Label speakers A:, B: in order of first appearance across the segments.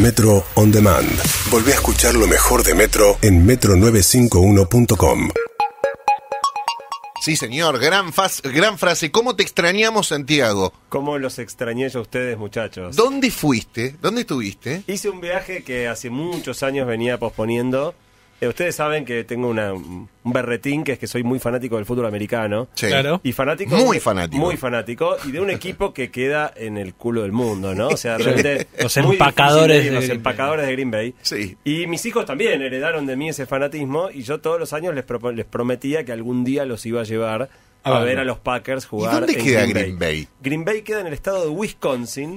A: Metro On Demand.
B: Volví a escuchar lo mejor de Metro
A: en metro951.com.
B: Sí, señor, gran, gran frase. ¿Cómo te
A: extrañamos, Santiago? ¿Cómo los extrañé yo a ustedes, muchachos? ¿Dónde fuiste? ¿Dónde estuviste? Hice un viaje que hace muchos años venía posponiendo eh, ustedes saben que tengo una, un berretín que es que soy muy fanático del fútbol americano. Sí. Claro. Y fanático. Muy fanático. Muy fanático. Y de un equipo que queda en el culo del mundo, ¿no? O sea, realmente. los empacadores. De los empacadores de Green Bay. Sí. Y mis hijos también heredaron de mí ese fanatismo. Y yo todos los años les, les prometía que algún día los iba a llevar a, ver a los Packers jugar. dónde queda Green, Bay? Green Bay queda en el estado de Wisconsin,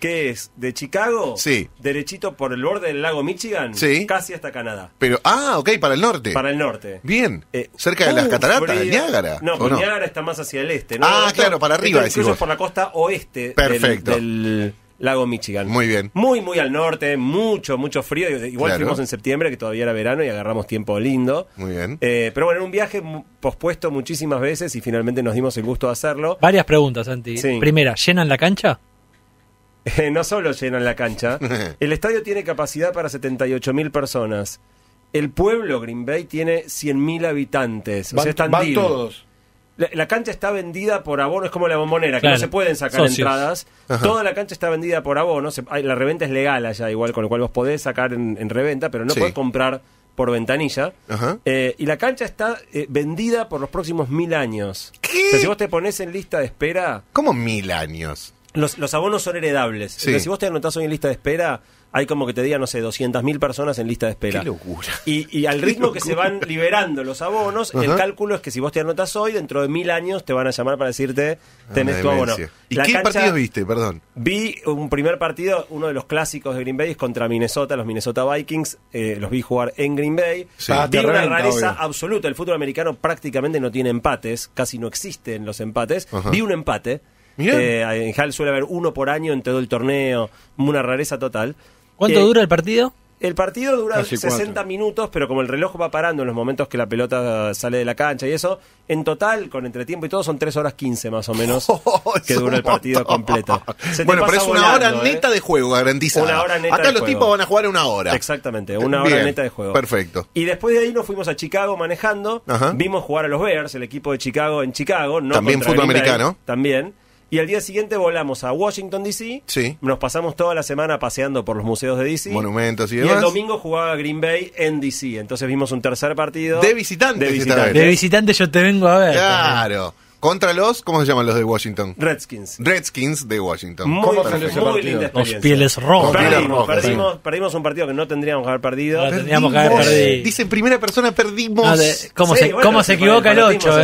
A: que es de Chicago, sí. derechito por el borde del lago Michigan, sí. casi hasta Canadá.
B: Pero, ah, ok, para el norte. Para el
A: norte. Bien. Eh, Cerca de las uh, cataratas, Niágara. No, porque Niágara está más hacia el este. ¿no? Ah, claro, para arriba. incluso por la costa oeste Perfecto. del, del Lago Michigan. Muy bien. Muy, muy al norte, mucho, mucho frío. Igual fuimos en septiembre, que todavía era verano, y agarramos tiempo lindo. Muy bien. Eh, pero bueno, era un viaje pospuesto muchísimas veces y finalmente nos dimos el gusto de hacerlo.
C: Varias preguntas, Santi. Primera, ¿llenan la cancha?
A: Eh, no solo llenan la cancha, el estadio tiene capacidad para 78 mil personas. El pueblo Green Bay tiene 100.000 habitantes. están van todos. La, cancha está vendida por abono, es como la bombonera, que no se pueden sacar entradas. Toda la cancha está vendida por abono, hay, la reventa es legal allá, igual, con lo cual vos podés sacar en, reventa, pero no podés comprar por ventanilla. Eh, y la cancha está eh, vendida por los próximos mil años. ¿Qué? si vos te pones en lista de espera. ¿Cómo mil años? Los, abonos son heredables. si vos te anotás hoy en lista de espera hay como que te diga, no sé, 200.000 personas en lista de espera. ¡Qué locura! Y, y al ritmo que se van liberando los abonos, el cálculo es que si vos te anotas hoy, dentro de mil años te van a llamar para decirte, tenés tu abono. ¿Y qué partidos viste, perdón? Vi un primer partido, uno de los clásicos de Green Bay es contra Minnesota, los Minnesota Vikings, eh, los vi jugar en Green Bay. Sí. una rareza absoluta, el fútbol americano prácticamente no tiene empates, casi no existen los empates. Vi un empate. Eh, en Hall suele haber uno por año en todo el torneo, una rareza total. ¿Cuánto dura el partido? El partido dura 60 minutos, pero como el reloj va parando en los momentos que la pelota sale de la cancha y eso, en total, con entretiempo y todo, son 3 horas 15 más o menos oh, que dura el partido completo. bueno, pero es una hora ¿eh? neta de juego
B: garantiza. Una hora neta Acá los tipos van a jugar
A: una hora. Exactamente, una hora neta de juego. Perfecto. Y después de ahí nos fuimos a Chicago manejando, vimos jugar a los Bears, el equipo de Chicago en Chicago. No también fútbol americano. también. Y al día siguiente volamos a Washington, D.C. Sí. Nos pasamos toda la semana paseando por los museos de D.C. Monumentos y demás. Y el domingo jugaba Green Bay en D.C. Entonces vimos un tercer partido. De visitante. De
B: visitante. yo te vengo a ver. Claro. Contra los, ¿cómo se llaman los de Washington? Redskins. Redskins de Washington. Muy, muy Los pieles rojas.
A: Perdimos, un partido que no tendríamos que haber perdido. No, tendríamos que haber perdido. Dice primera persona,
B: perdimos. ¿Cómo, se, ¿cómo equivoca el 8?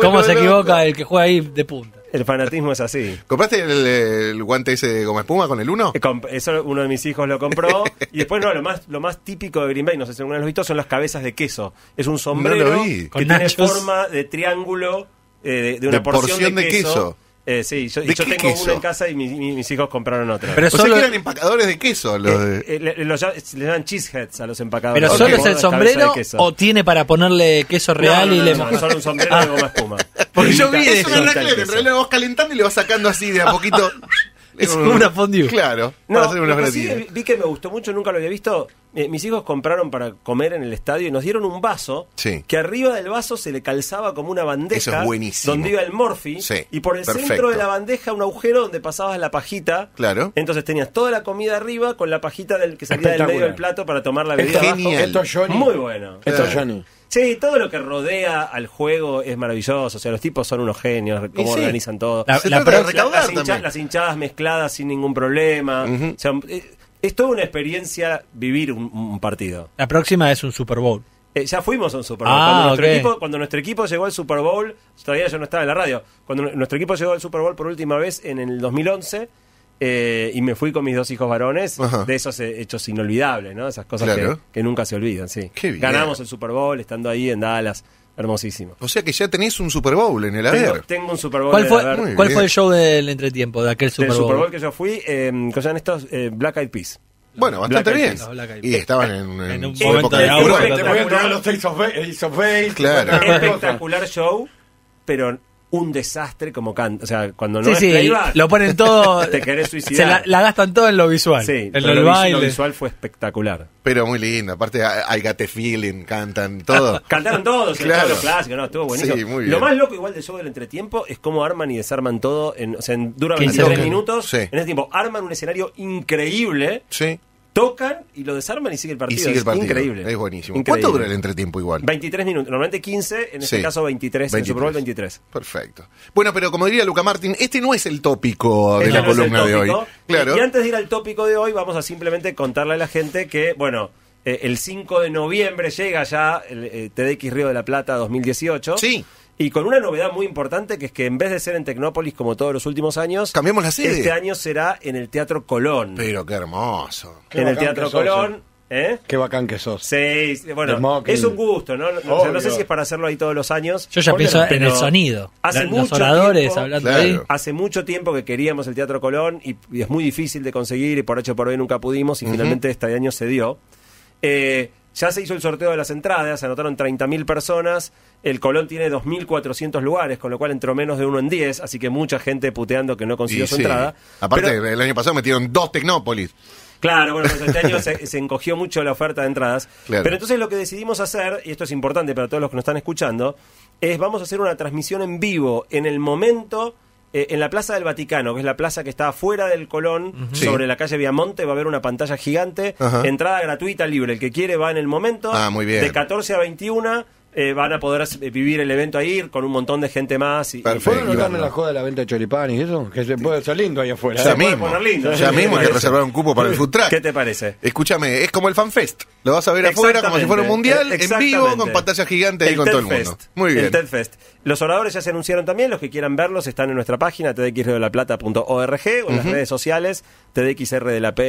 B: ¿Cómo se equivoca el que
A: juega ahí de punta? El fanatismo es así. ¿Compraste el, guante ese de goma espuma con el 1? Eh, eso uno de mis hijos lo compró. y después, no, lo más, lo más típico de Green Bay, no sé si alguno lo has visto, son las cabezas de queso. Es un sombrero no que tiene forma de triángulo eh, de, una porción, de, queso eh, sí, yo, yo tengo uno en casa y mis hijos compraron otro. Pero solo, eran empacadores de queso eh, de- eh, le, dan llaman cheeseheads a los empacadores. pero solo es el sombrero o
C: tiene para ponerle queso real no, no, y le no, solo un sombrero de goma espuma.
A: Porque yo vi eso Es una raclette, en realidad vos calentando y le vas sacando así de a poquito. Es una fondue. Claro, para sí vi que me gustó mucho, nunca lo había visto. Eh, mis hijos compraron para comer en el estadio y nos dieron un vaso Sí. que arriba del vaso se le calzaba como una bandeja Eso es buenísimo. donde iba el morfi Sí, y por el centro de la bandeja un agujero donde pasabas la pajita. Claro. Entonces tenías toda la comida arriba con la pajita del que salía del medio del plato para tomar la bebida abajo. Genial. Esto es Johnny. Muy bueno. Esto Johnny. Sí, todo lo que rodea al juego es maravilloso. O sea, los tipos son unos genios, cómo organizan todo. las, hinchadas mezcladas sin ningún problema. Eh, es, toda una experiencia vivir un, partido.
C: La próxima es un Super Bowl.
A: Eh, ya fuimos a un Super Bowl. Ah, nuestro equipo, cuando nuestro equipo llegó al Super Bowl, todavía yo no estaba en la radio. Cuando nuestro equipo llegó al Super Bowl por última vez en el 2011 eh, y me fui con mis dos hijos varones de esos eh, hechos inolvidables, ¿no? Esas cosas que, nunca se olvidan, sí. Ganamos el Super Bowl estando ahí en Dallas. Hermosísimo. O sea que ya tenés un Super Bowl en el ADR. Tengo, un Super Bowl. ¿Cuál, fue, ¿cuál fue el show
C: del entretiempo de aquel
A: Super Bowl? El Super Bowl que yo fui, em, eh, estos Black Eyed Peas. Bueno, bastante bien. y estaban en, un momento de Te voy a los Claro. Espectacular show, pero un desastre como canta O sea, cuando no lo ponen todo. te querés suicidar. Se
C: la, gastan todo en lo visual. Sí, en
B: lo, visual fue espectacular. Pero muy lindo. Aparte, I got feeling, cantan todo. Cantaron todos, claro. los no, estuvo buenísimo. Lo más
A: loco, igual del show del entretiempo, es cómo arman y desarman todo. En, o sea, en, dura 23 minutos. En ese tiempo, arman un escenario increíble. Sí tocan y lo desarman y sigue el partido. increíble. Es buenísimo. ¿Cuánto dura el
B: entretiempo igual?
A: 23 minutos. Normalmente 15, en este caso 23, 23. Perfecto. Bueno, pero como diría Luca
B: Martín, este no es el tópico de este la columna de hoy.
A: Claro. Y antes de ir al tópico de hoy, vamos a simplemente contarle a la gente que, bueno, eh, el 5 de noviembre llega ya el eh, TDX Río de la Plata 2018. Sí. Y con una novedad muy importante que es que en vez de ser en Tecnópolis como todos los últimos años, cambiamos la sede. Este año será en el Teatro Colón. Pero qué hermoso. en el Teatro Colón. Eh. ¿Eh? Qué bacán que sos. Sí, bueno, es un gusto, ¿no? no sé si es para hacerlo ahí todos los años. Yo ya
C: pienso en el sonido. Hace mucho oradores tiempo,
A: Hace mucho tiempo que queríamos el Teatro Colón y, es muy difícil de conseguir y por hecho por hoy nunca pudimos y finalmente este año se dio. Eh, ya se hizo el sorteo de las entradas, se anotaron 30.000 personas. El Colón tiene 2.400 lugares, con lo cual entró menos de uno en 10, así que mucha gente puteando que no consiguió su entrada. Aparte, el año pasado metieron dos Tecnópolis. Claro, bueno, pues este año se, encogió mucho la oferta de entradas. Pero entonces lo que decidimos hacer, y esto es importante para todos los que nos están escuchando, es vamos a hacer una transmisión en vivo en el momento eh, en la Plaza del Vaticano, que es la plaza que está fuera del Colón, sobre la calle Viamonte, va a haber una pantalla gigante, entrada gratuita libre, el que quiere va en el momento, ah, muy bien. de 14 a 21 eh, van a poder eh, vivir el evento ahí con un montón de gente más. Y, Perfecto. ¿Pueden notarme la joda de la venta de
D: choripanes y eso? Que se puede ser lindo ahí afuera. ¿eh? Ya mismo. mismo hay que reservar un cupo para el futral ¿Qué te parece? Escúchame, es como el fanfest. Lo vas a
B: ver afuera como si fuera un mundial, en vivo, con pantallas gigantes ahí con todo el mundo. Muy bien. El TED
A: Fest. Los oradores ya se anunciaron también, los que quieran verlos están en nuestra página tdxriodelaplata.org o en las redes sociales, P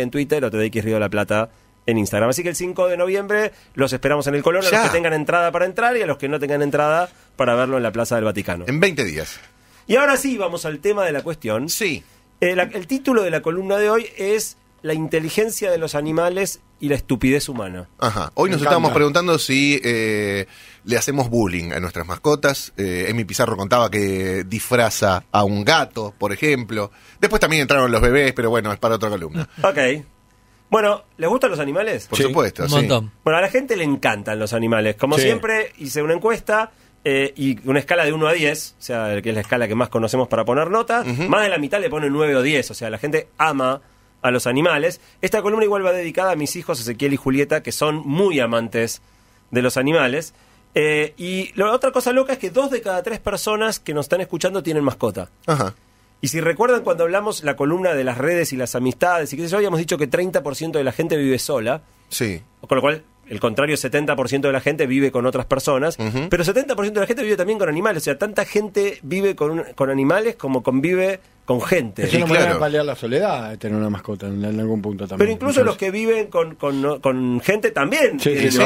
A: en Twitter o tdxriodelaplata.org en Instagram. Así que el 5 de noviembre los esperamos en el Colón, a los que tengan entrada para entrar y a los que no tengan entrada para verlo en la Plaza del Vaticano. En 20 días. Y ahora sí, vamos al tema de la cuestión. Sí. Eh, el, título de la columna de hoy es La inteligencia de los animales y la estupidez humana.
B: Ajá. Hoy nos estábamos preguntando si eh, le hacemos bullying a nuestras mascotas. Eh, Pizarro contaba que disfraza a un gato, por ejemplo. Después también entraron los bebés, pero bueno, es para otra columna.
A: ok. Bueno, ¿les gustan los animales? Por supuesto, Un montón. Bueno, a la gente le encantan los animales. Como siempre, hice una encuesta eh, y una escala de 1 a 10, o sea, que es la escala que más conocemos para poner notas. Más de la mitad le pone 9 o 10, o sea, la gente ama a los animales. Esta columna igual va dedicada a mis hijos Ezequiel y Julieta, que son muy amantes de los animales. Eh, y otra cosa loca es que dos de cada tres personas que nos están escuchando tienen mascota. Ajá. Y si recuerdan cuando hablamos la columna de las redes y las amistades, y que yo habíamos dicho que 30% de la gente vive sola. Sí. Con lo cual el contrario, 70% de la gente vive con otras personas, pero 70% de la gente vive también con animales. O sea, tanta gente vive con, animales como convive con gente. Es de
D: paliar la soledad, tener una mascota en, algún punto también. Pero incluso los que
A: viven con, gente también. Sí, sí,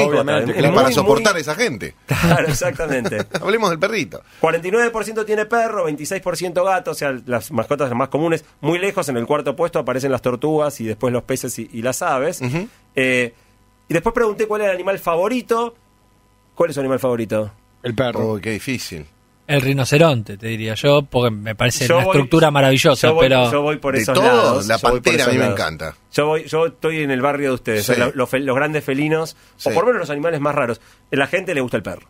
A: para soportar a esa gente. Claro, exactamente. Hablemos del perrito. 49% tiene perro, 26% gato, o sea, las mascotas más comunes. Muy lejos, en el cuarto puesto, aparecen las tortugas y después los peces y, las aves. Y después pregunté cuál es el animal favorito. ¿Cuál es su animal favorito? El perro. Oh, qué difícil.
C: El rinoceronte, te diría yo, porque me parece una estructura maravillosa, yo voy, pero... Yo voy por de todos. la pantera a mí me encanta.
A: Yo, voy, yo estoy en el barrio de ustedes, los, grandes felinos, o por lo menos los animales más raros. A la gente le gusta el perro.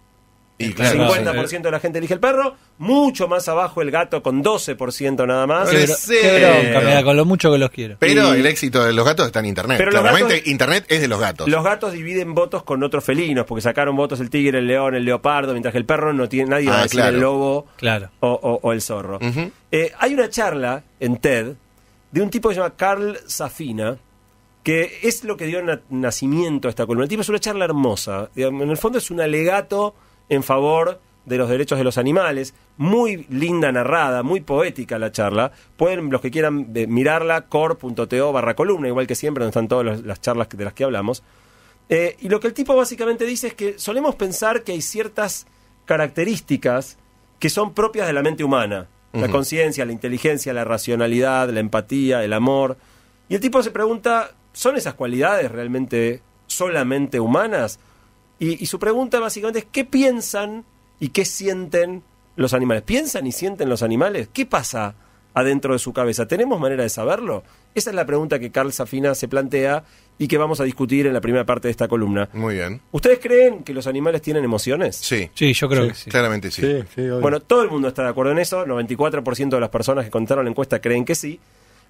A: El 50% de la gente elige el perro, mucho más abajo el gato con 12% nada más. Qué, bronca, con
B: lo mucho que los quiero. Pero el éxito de los gatos está en internet. Pero Claramente internet es de los
A: gatos. Los gatos dividen votos con otros felinos, porque sacaron votos el tigre, el león, el leopardo, mientras que el perro no tiene nadie va ah, a decir el lobo o, el zorro. Eh, hay una charla en TED de un tipo que se llama Carl Safina, que es lo que dio nacimiento a esta columna. El tipo es una charla hermosa. En el fondo es un alegato en favor de los derechos de los animales. Muy linda narrada, muy poética la charla. Pueden, los que quieran, eh, mirarla, core.to barra columna, igual que siempre, donde están todas las, charlas de las que hablamos. Eh, y lo que el tipo básicamente dice es que solemos pensar que hay ciertas características que son propias de la mente humana. La conciencia, la inteligencia, la racionalidad, la empatía, el amor. Y el tipo se pregunta, ¿son esas cualidades realmente solamente humanas? Y, su pregunta básicamente es, ¿qué piensan y qué sienten los animales? ¿Piensan y sienten los animales? ¿Qué pasa adentro de su cabeza? ¿Tenemos manera de saberlo? Esa es la pregunta que Carl Safina se plantea y que vamos a discutir en la primera parte de esta columna. Muy bien. ¿Ustedes creen que los animales tienen emociones? Sí.
C: Sí, yo creo que sí.
A: Claramente sí. bueno, todo el mundo está de acuerdo en eso. 94% de las personas que contaron la encuesta creen que sí.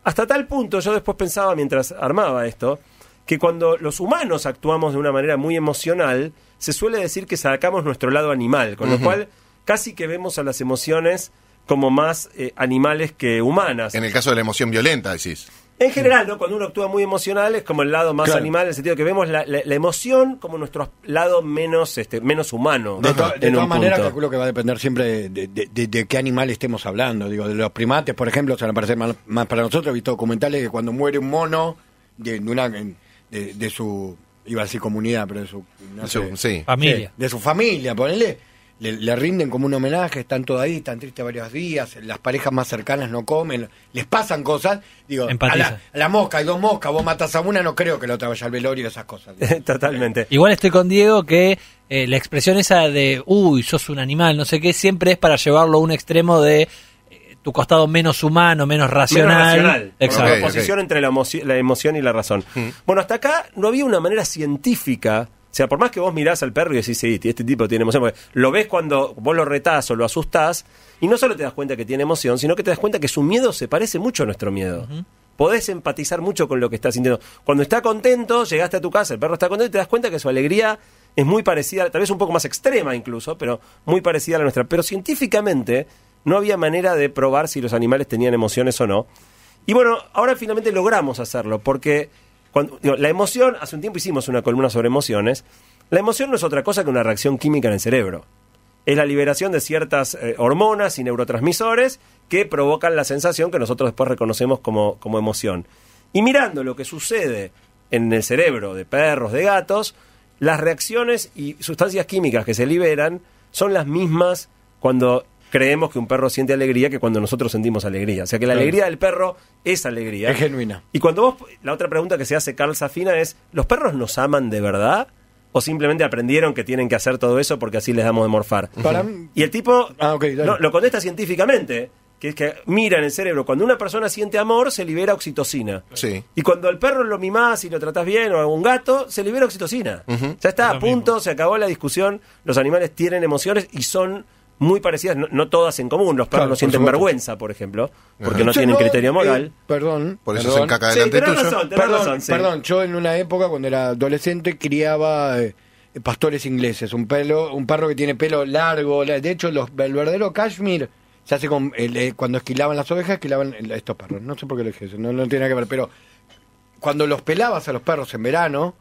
A: Hasta tal punto, yo después pensaba mientras armaba esto, que cuando los humanos actuamos de una manera muy emocional, se suele decir que sacamos nuestro lado animal, con lo cual casi que vemos a las emociones como más eh, animales que humanas. En el caso de la emoción violenta, decís. En general, ¿no? cuando uno actúa muy emocional es como el lado más animal, en el sentido que vemos la, emoción como nuestro lado menos este, menos humano. De, manera todas maneras, calculo
D: que va a depender siempre de, qué animal estemos hablando. Digo, de los primates, por ejemplo, se van a más, para nosotros. He visto documentales que cuando muere un mono de, una, de, su, iba a decir comunidad, pero de su, familia. de su familia, ponele. Le, rinden como un homenaje, están todos ahí, están tristes varios días, las parejas más cercanas no comen, les pasan cosas, digo, a la, mosca, hay dos moscas, vos matas a una, no creo que la otra
C: vaya al velorio, esas cosas. Totalmente. Igual estoy con Diego que eh, la expresión esa de, uy, sos un animal, no sé qué, siempre es para llevarlo a un extremo de tu costado menos humano, menos racional. Menos Exacto. la oposición
A: entre la, emoción y la razón. Hmm. Bueno, hasta acá no había una manera científica. O sea, por más que vos mirás al perro y decís, sí, este tipo tiene emoción, lo ves cuando vos lo retás o lo asustás, y no solo te das cuenta que tiene emoción, sino que te das cuenta que su miedo se parece mucho a nuestro miedo. Podés empatizar mucho con lo que está sintiendo. Cuando está contento, llegaste a tu casa, el perro está contento y te das cuenta que su alegría es muy parecida, tal vez un poco más extrema incluso, pero muy parecida a la nuestra. Pero científicamente no había manera de probar si los animales tenían emociones o no. Y bueno, ahora finalmente logramos hacerlo, porque la emoción, hace un tiempo hicimos una columna sobre emociones, la emoción no es otra cosa que una reacción química en el cerebro. Es la liberación de ciertas eh, hormonas y neurotransmisores que provocan la sensación que nosotros después reconocemos como, como emoción. Y mirando lo que sucede en el cerebro de perros, de gatos, las reacciones y sustancias químicas que se liberan son las mismas cuando creemos que un perro siente alegría que cuando nosotros sentimos alegría. O sea que la alegría del perro es alegría. Es genuina. Y cuando vos, la otra pregunta que se hace Carl Safina es, ¿los perros nos aman de verdad? ¿O simplemente aprendieron que tienen que hacer todo eso porque así les damos de morfar? y el tipo ah, lo contesta científicamente que es que mira en el cerebro, cuando una persona siente amor, se libera oxitocina. Sí. Y cuando el perro lo mimás y lo tratás bien, o algún gato, se libera oxitocina. Ya está, a punto, se acabó la discusión, los animales tienen emociones y son muy parecidas, no, todas en común. Los perros no sienten vergüenza, por ejemplo, porque no tienen criterio eh, moral.
D: perdón. Por eso perdón. se perdón, yo en una época, cuando era adolescente, criaba... Eh, pastores ingleses, un pelo, un perro que tiene pelo largo, de hecho los, el verdadero cashmere se hace con eh, cuando esquilaban las ovejas, esquilaban estos perros, no sé por qué lo dije no, no tiene que ver, pero cuando los pelabas a los perros en verano,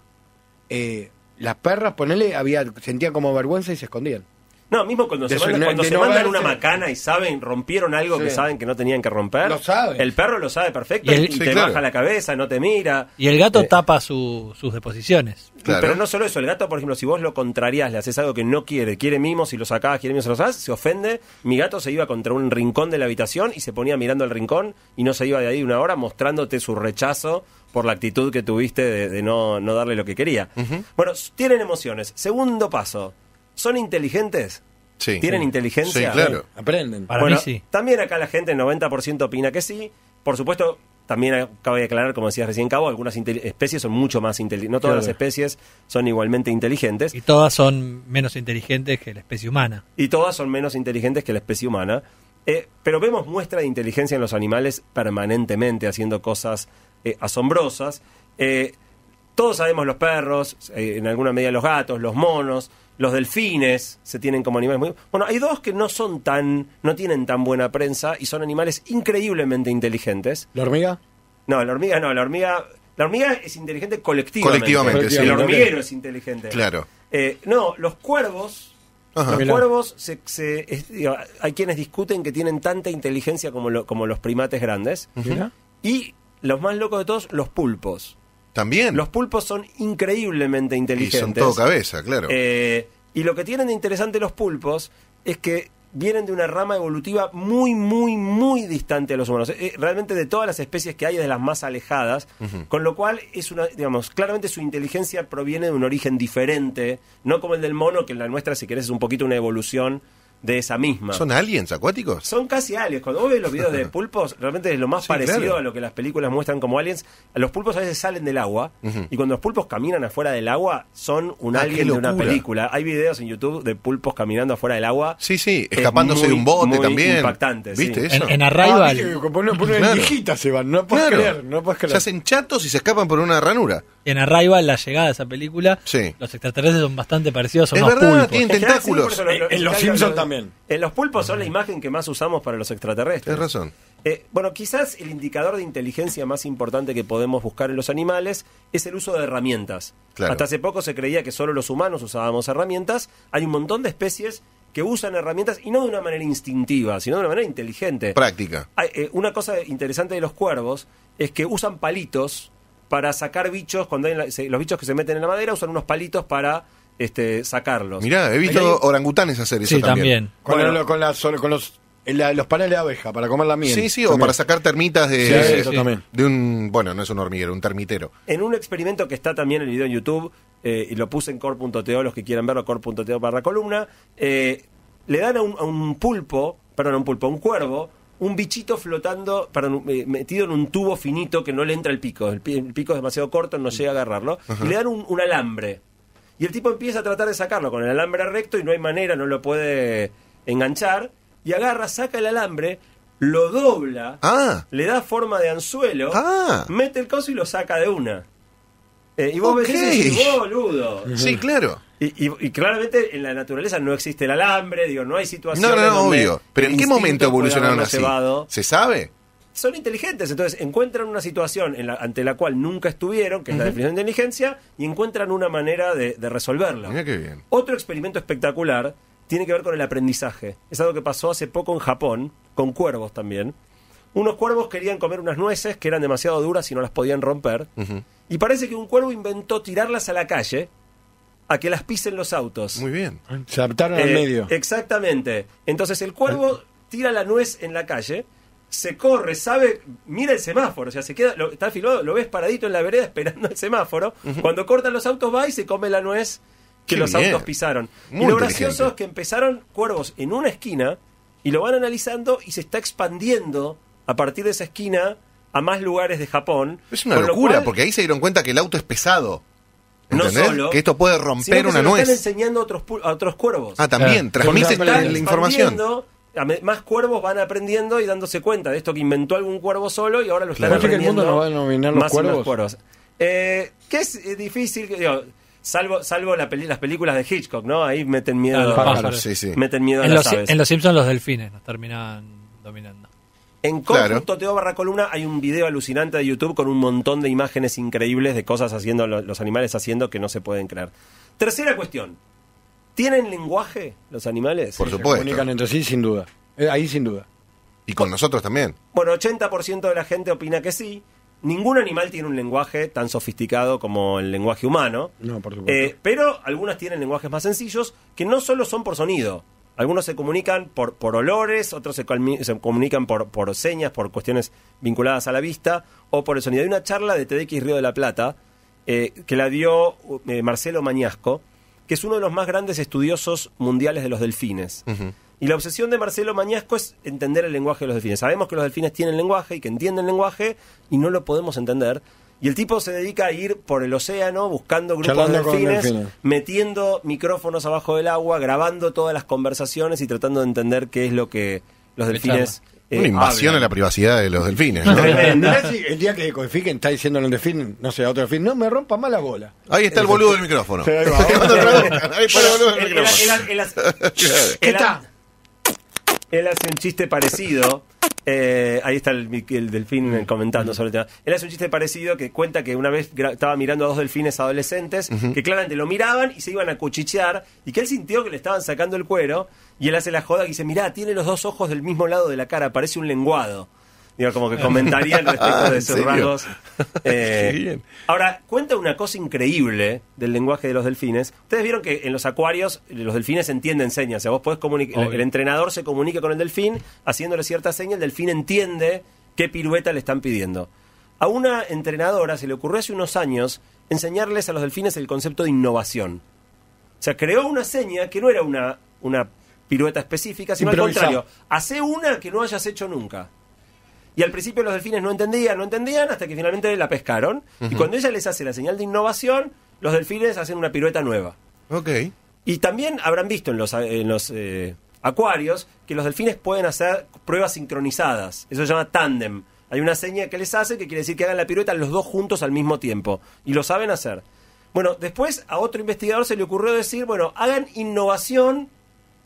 D: las perras, ponele, había, sentían como vergüenza y se escondían.
A: No, mismo cuando se, mandan, cuando mandan una macana y saben, rompieron algo que saben que no tenían que romper. El perro lo sabe perfecto y, te baja la cabeza, no te mira. Y el gato eh,
C: tapa sus deposiciones. Pero
A: no solo eso, el gato, por ejemplo, si vos lo contrariás, le haces algo que no quiere, quiere mimos y lo sacás, quiere mimos y lo sacás, se ofende. Mi gato se iba contra un rincón de la habitación y se ponía mirando el rincón y no se iba de ahí una hora mostrándote su rechazo por la actitud que tuviste de, no, no, darle lo que quería. Bueno, tienen emociones. Segundo paso ¿Son inteligentes? Sí. ¿Tienen inteligencia? Sí, claro. Aprenden. También acá la gente, el 90% opina que sí. Por supuesto, también de aclarar, como decías recién, Cabo, algunas especies son mucho más inteligentes. No todas las especies son igualmente inteligentes. Y
C: todas son menos inteligentes que la especie humana.
A: Y todas son menos inteligentes que la especie humana. Eh, pero vemos muestra de inteligencia en los animales permanentemente, haciendo cosas eh, asombrosas. Eh, todos sabemos los perros, en alguna medida los gatos, los monos, los delfines se tienen como animales muy... Bueno, hay dos que no son tan, no tienen tan buena prensa y son animales increíblemente inteligentes. ¿La hormiga? No, la hormiga no, la hormiga, la hormiga es inteligente colectivamente. Colectivamente, sí. El hormiguero es inteligente. Claro. Eh, no, los cuervos... Los cuervos, se, hay quienes discuten que tienen tanta inteligencia como, como los primates grandes. Y los más locos de todos, los pulpos. También. Los pulpos son increíblemente inteligentes. Y son todo cabeza, claro. Eh, y lo que tienen de interesante los pulpos es que vienen de una rama evolutiva muy, muy, muy distante a los humanos. Eh, realmente de todas las especies que hay es de las más alejadas, con lo cual es una, digamos, claramente su inteligencia proviene de un origen diferente, no como el del mono, que en la nuestra, si querés, es un poquito una evolución de esa misma. ¿Son aliens
B: acuáticos? Son
A: casi aliens. Cuando vos ves los videos de pulpos, realmente es lo más parecido a lo que las películas muestran como aliens. Los pulpos a veces salen del agua y cuando los pulpos caminan afuera del agua son un ah, alien de una película. Hay videos en YouTube de pulpos caminando afuera del agua. Sí, sí, escapándose de un bote también. impactante. ¿Viste eso? En, Arraiva... Arrival.
B: Ah, se van, no puedes creer, Se hacen chatos y se escapan por una ranura.
C: En Arrival, la llegada de esa película, los extraterrestres son bastante parecidos, son los pulpos. tienen tentáculos. en Los Simpsons también.
A: En los pulpos son la imagen que más usamos para los extraterrestres. Tienes razón. Eh, bueno, quizás el indicador de inteligencia más importante que podemos buscar en los animales es el uso de herramientas. Hasta hace poco se creía que solo los humanos usábamos herramientas. Hay un montón de especies que usan herramientas y no de una manera instintiva, sino de una manera inteligente. Práctica. Eh, una cosa interesante de los cuervos es que usan palitos para sacar bichos. Cuando los bichos que se meten en la madera usan unos palitos para este, sacarlos. Mirá, he visto
B: orangutanes hacer eso sí, también.
A: Con, con los paneles de abeja para comer la miel. Sí, sí, o para sacar termitas de,
B: de un. Bueno, no es un hormiguero, un termitero.
A: En un experimento que está también en el video en YouTube, eh, y lo puse en core.to, los que quieran verlo, core.to para la columna, eh, le dan a un, pulpo, perdón, a un pulpo, a un cuervo, un bichito flotando, para eh, metido en un tubo finito que no le entra el pico. El, pico es demasiado corto, no llega a agarrarlo. Y le dan un alambre y el tipo empieza a tratar de sacarlo con el alambre recto y no hay manera, no lo puede enganchar. Y agarra, saca el alambre, lo dobla, ah. le da forma de anzuelo, ah. mete el coso y lo saca de una. Eh, y vos ves boludo. Sí, claro. Y, claramente en la naturaleza no existe el alambre, digo, no hay situación. No, no, no, obvio. Pero ¿en qué momento evolucionaron así?
B: ¿Se sabe?
A: son inteligentes, entonces encuentran una situación en ante la cual nunca estuvieron, que es la definición de inteligencia, y encuentran una manera de, resolverla. Mira qué bien. Otro experimento espectacular tiene que ver con el aprendizaje. Es algo que pasó hace poco en Japón, con cuervos también. Unos cuervos querían comer unas nueces que eran demasiado duras y no las podían romper. Y parece que un cuervo inventó tirarlas a la calle a que las pisen los autos. Muy bien. Se adaptaron al eh, medio. Exactamente. Entonces el cuervo tira la nuez en la calle se corre, sabe, mira el semáforo, o sea, se queda, está filmado, lo ves paradito en la vereda esperando el semáforo. Cuando cortan los autos va y se come la nuez que los autos pisaron. y lo gracioso es que empezaron cuervos en una esquina y lo van analizando y se está expandiendo a partir de esa esquina a más lugares de Japón. Es una locura, porque ahí se dieron cuenta que el auto es pesado.
B: No solo, que esto puede romper una nuez. Están
A: enseñando a otros, otros cuervos. Ah, también, transmiten la, información más cuervos van aprendiendo y dándose cuenta de esto que inventó algún cuervo solo y ahora lo están aprendiendo. más cuervos? Y cuervos. Eh, es eh, difícil, salvo, salvo las películas de Hitchcock, ¿no? Ahí meten miedo a los pájaros. Meten miedo en los, aves. Los
C: Simpsons los delfines nos dominando.
A: En Conjunto Barra Columna hay un video alucinante de YouTube con un montón de imágenes increíbles de cosas haciendo, los animales haciendo que no se pueden creer. Tercera cuestión. ¿Tienen lenguaje los animales? Por supuesto. Se comunican entre sí, sin duda. Eh, ahí sin duda. Y con nosotros también. Bueno, 80% de la gente opina que sí. Ningún animal tiene un lenguaje tan sofisticado como el lenguaje humano. No, por supuesto. Eh, pero algunas tienen lenguajes más sencillos que no solo son por sonido. Algunos se comunican por, por olores, otros se, comunican por, por, señas, por cuestiones vinculadas a la vista o por el sonido. Hay una charla de TDX Río de la Plata eh, que la dio Marcelo Mañasco, que es uno de los más grandes estudiosos mundiales de los delfines. Y la obsesión de Marcelo Mañasco es entender el lenguaje de los delfines. Sabemos que los delfines tienen lenguaje y que entienden lenguaje y no lo podemos entender. Y el tipo se dedica a ir por el océano buscando grupos de delfines, metiendo micrófonos abajo del agua, grabando todas las conversaciones y tratando de entender qué es lo que los delfines... Eh, Una invasión a la
B: privacidad de los delfines. el
D: día que codifiquen está en el delfín, no sé, a otro delfín, no me rompa más la bola. Ahí está el este, boludo del micrófono. Ahí
B: está el boludo del micrófono. ¿Qué está?
A: él hace un chiste parecido. Eh, ahí está el, delfín comentando sobre el tema. Él hace un chiste parecido que cuenta que una vez estaba mirando a dos delfines adolescentes que claramente lo miraban y se iban a cuchichear y que él sintió que le estaban sacando el cuero y él hace la joda que dice, mirá, tiene los dos ojos del mismo lado de la cara, parece un lenguado. Digo, como que comentaría el respecto ah, de esos rasgos. Eh, ahora, cuenta una cosa increíble del lenguaje de los delfines. Ustedes vieron que en los acuarios los delfines entienden señas. O sea, vos puedes comunicar. El, entrenador se comunica con el delfín haciéndole cierta seña. El delfín entiende qué pirueta le están pidiendo. A una entrenadora se le ocurrió hace unos años enseñarles a los delfines el concepto de innovación. O sea, creó una seña que no era una, una pirueta específica, sino al contrario, hace una que no hayas hecho nunca. Y al principio los delfines no entendían, no entendían, hasta que finalmente la pescaron. Y cuando ella les hace la señal de innovación, los delfines hacen una pirueta nueva. Ok. Y también habrán visto en los, en los eh, acuarios que los delfines pueden hacer pruebas sincronizadas. Eso se llama tandem Hay una seña que les hace que quiere decir que hagan la pirueta los dos juntos al mismo tiempo. Y lo saben hacer. Bueno, después a otro investigador se le ocurrió decir, bueno, hagan innovación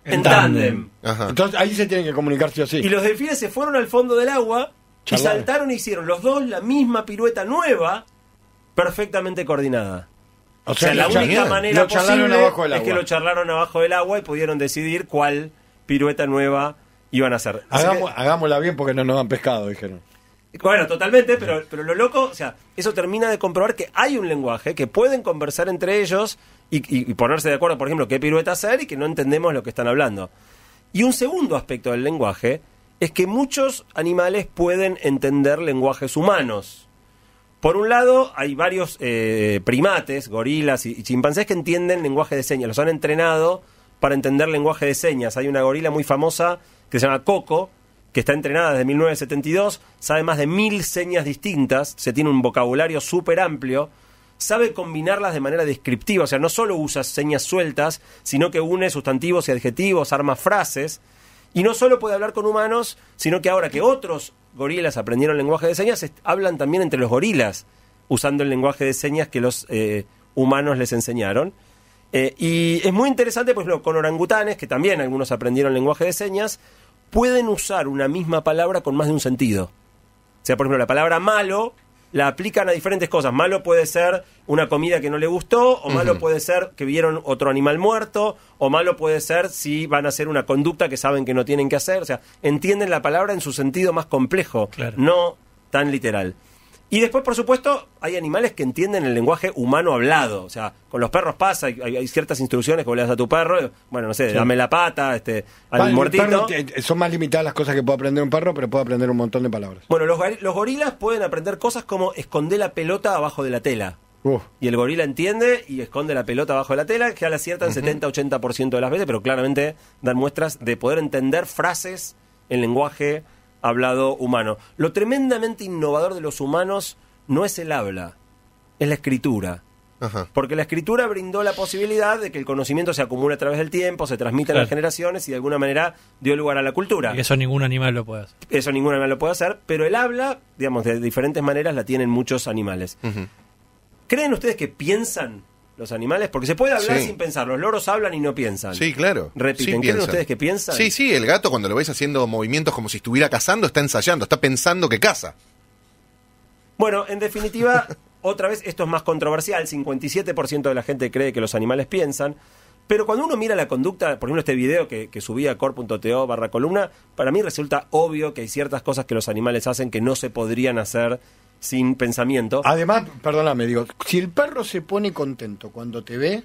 A: en, en tándem. Entonces ahí se tienen que comunicarse sí o sí. Y los delfines se fueron al fondo del agua y saltaron e hicieron los dos la misma pirueta nueva, perfectamente coordinada. O sea, la única manera posible es que lo charlaron abajo del agua y pudieron decidir cuál pirueta nueva iban a hacer. hagámosla
D: bien porque no nos han pescado, dijeron.
A: Bueno, totalmente, pero, pero lo loco, o sea, eso termina de comprobar que hay un lenguaje, que pueden conversar entre ellos y, y, ponerse de acuerdo, por ejemplo, qué pirueta hacer y que no entendemos lo que están hablando. Y un segundo aspecto del lenguaje es que muchos animales pueden entender lenguajes humanos. Por un lado, hay varios eh, primates, gorilas y, chimpancés que entienden lenguaje de señas, los han entrenado para entender lenguaje de señas. Hay una gorila muy famosa que se llama Coco, que está entrenada desde 1972, sabe más de mil señas distintas, se tiene un vocabulario súper amplio, sabe combinarlas de manera descriptiva, o sea, no solo usa señas sueltas, sino que une sustantivos y adjetivos, arma frases. Y no solo puede hablar con humanos, sino que ahora que otros gorilas aprendieron lenguaje de señas, hablan también entre los gorilas, usando el lenguaje de señas que los eh, humanos les enseñaron. Eh, y es muy interesante, pues, lo, con orangutanes, que también algunos aprendieron lenguaje de señas, pueden usar una misma palabra con más de un sentido. O sea, por ejemplo, la palabra malo la aplican a diferentes cosas. Malo puede ser una comida que no le gustó, o malo puede ser que vieron otro animal muerto, o malo puede ser si van a hacer una conducta que saben que no tienen que hacer. O sea, entienden la palabra en su sentido más complejo, no tan literal. Y después, por supuesto, hay animales que entienden el lenguaje humano hablado. O sea, con los perros pasa, hay, ciertas instrucciones que le das a tu perro. Bueno, no sé, dame la pata, este, ah, al
D: son más limitadas las cosas que puede aprender un perro, pero puede aprender un montón de palabras.
A: Bueno, los, gorilas pueden aprender cosas como esconder la pelota abajo de la tela. Y el gorila entiende y esconde la pelota abajo de la tela, que a la aciertan setenta 70-80% de las veces, pero claramente dan muestras de poder entender frases en lenguaje hablado humano. Lo tremendamente innovador de los humanos no es el habla, es la escritura. Porque la escritura brindó la posibilidad de que el conocimiento se acumule a través del tiempo, se transmita a las generaciones y de alguna manera dio lugar a la cultura. Y
C: eso ningún animal lo puede hacer.
A: Eso ningún animal lo puede hacer, pero el habla, digamos, de diferentes maneras la tienen muchos animales. ¿Creen ustedes que piensan los animales? Porque se puede hablar sin pensar. Los loros hablan y no piensan. Sí, claro. Repiten. Sí, ¿Creen ustedes que piensan? Sí,
B: sí, el gato cuando lo veis haciendo movimientos como si estuviera cazando, está ensayando, está pensando que caza.
A: Bueno, en definitiva, otra vez esto es más controversial. 57% de la gente cree que los animales piensan. Pero cuando uno mira la conducta, por ejemplo, este video que, que subí a core.to barra columna, para mí resulta obvio que hay ciertas cosas que los animales hacen que no se podrían hacer sin pensamiento. Además, perdóname, digo, si el perro se pone
D: contento cuando te ve,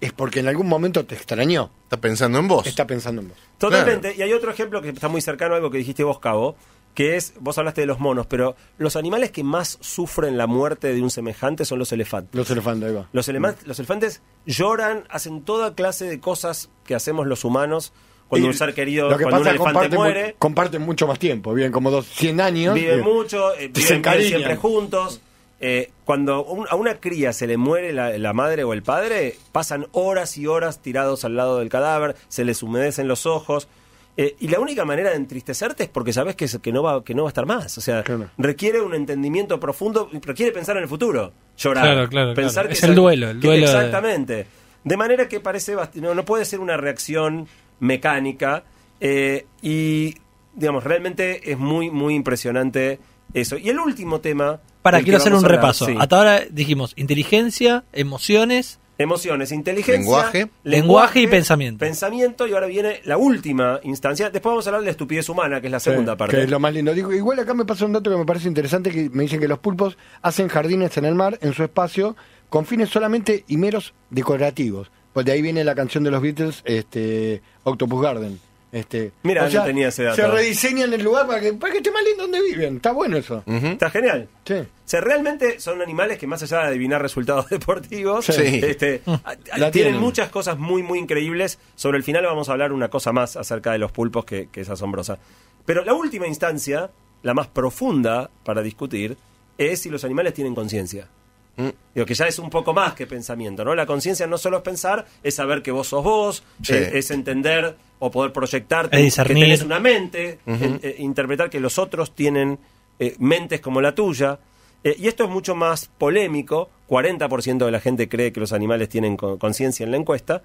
D: es porque en algún momento te extrañó. Está pensando en vos. Está pensando en vos. Totalmente.
A: Y hay otro ejemplo que está muy cercano a algo que dijiste vos, Cabo, que es, vos hablaste de los monos, pero los animales que más sufren la muerte de un semejante son los elefantes. Los elefantes, ahí va. Los, los elefantes lloran, hacen toda clase de cosas que hacemos los humanos cuando un ser querido, cuando un elefante muere.
D: comparten mucho más tiempo, viven como dos, 100 años. Viven eh,
A: mucho, eh, viven, siempre juntos. Eh, cuando a una cría se le muere la, madre o el padre, pasan horas y horas tirados al lado del cadáver, se les humedecen los ojos. y la única manera de entristecerte es porque sabes que, que, no, va, que no va a estar más. O sea, requiere un entendimiento profundo, requiere pensar en el futuro, llorar. Claro, claro, pensar es el duelo, el duelo. exactamente. De... manera que parece, no puede ser una reacción mecánica. Eh, y, digamos, realmente es muy, muy impresionante eso. Y el último tema. Para, quiero hacer un repaso. Hasta
C: ahora dijimos inteligencia,
A: emociones. Emociones, inteligencia, lenguaje, y pensamiento. Pensamiento, y ahora viene la última instancia. Después vamos a hablar de la estupidez humana, que es la segunda parte. Que es lo más
D: lindo. Digo, igual acá me pasa un dato que me parece interesante, que me dicen que los pulpos hacen jardines en el mar, en su espacio, con fines solamente y meros decorativos. Pues de ahí viene la canción de los Beatles, este, Octopus
A: Garden. Este, Mira, ya tenía ese dato. Se
D: rediseñan el lugar para que, esté más lindo donde
A: viven. Está bueno eso. Está genial. Sí. O sea, realmente son animales que más allá de adivinar resultados deportivos, este, tienen, muchas cosas muy, muy increíbles. Sobre el final vamos a hablar una cosa más acerca de los pulpos que es asombrosa. Pero la última instancia, la más profunda para discutir, es si los animales tienen conciencia. Mm. Digo, que ya es un poco más que pensamiento, ¿no? La conciencia no solo es pensar, es saber que vos sos vos, eh, es, entender o poder proyectarte, es que tenés una mente, eh, interpretar que los otros tienen eh, mentes como la tuya. y esto es mucho más polémico, 40% de la gente cree que los animales tienen conciencia en la encuesta.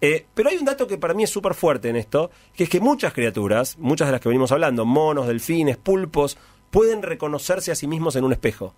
A: pero hay un dato que para mí es súper fuerte en esto, que es que muchas criaturas, muchas de las que venimos hablando, monos, delfines, pulpos, pueden reconocerse a sí mismos en un espejo.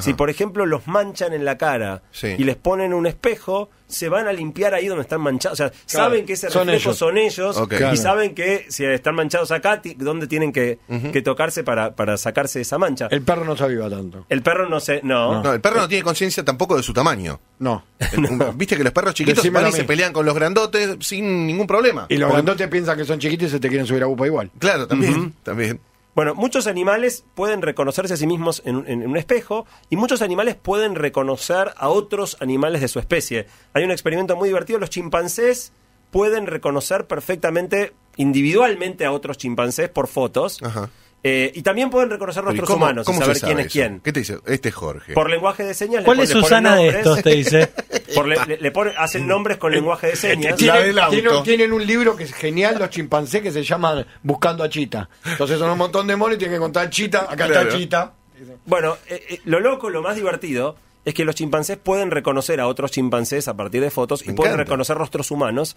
A: Si, por ejemplo, los manchan en la cara y les ponen un espejo, se van a limpiar ahí donde están manchados. O sea, saben que ese reflejo son ellos, y saben que si están manchados acá, Donde tienen que, tocarse para, sacarse esa mancha. El perro no se aviva tanto. El perro no se. No. el perro no tiene conciencia tampoco de su tamaño.
B: No. Viste que los perros chiquitos se pelean con los grandotes sin ningún problema. Y los grandotes
A: piensan que son chiquitos y se te quieren subir a UPA igual. Claro, también. También. Bueno, muchos animales pueden reconocerse a sí mismos en, un espejo y muchos animales pueden reconocer a otros animales de su especie. Hay un experimento muy divertido, los chimpancés pueden reconocer perfectamente individualmente a otros chimpancés por fotos. Ajá. Eh, y también pueden reconocer rostros humanos saber quién es quién.
B: ¿Qué te dice? Este es Jorge. Por lenguaje
A: de señas. ¿Cuál es Susana de estos? Te dice. le, hacen mm. nombres con eh, lenguaje de este señas. ¿Tienen,
D: un libro que es genial, los chimpancés, que se llama Buscando a Chita. Entonces son un montón de monos y tienen que contar Chita, acá está Chita.
A: Bueno, eh, lo loco, lo más divertido es que los chimpancés pueden reconocer a otros chimpancés a partir de fotos y pueden reconocer rostros humanos.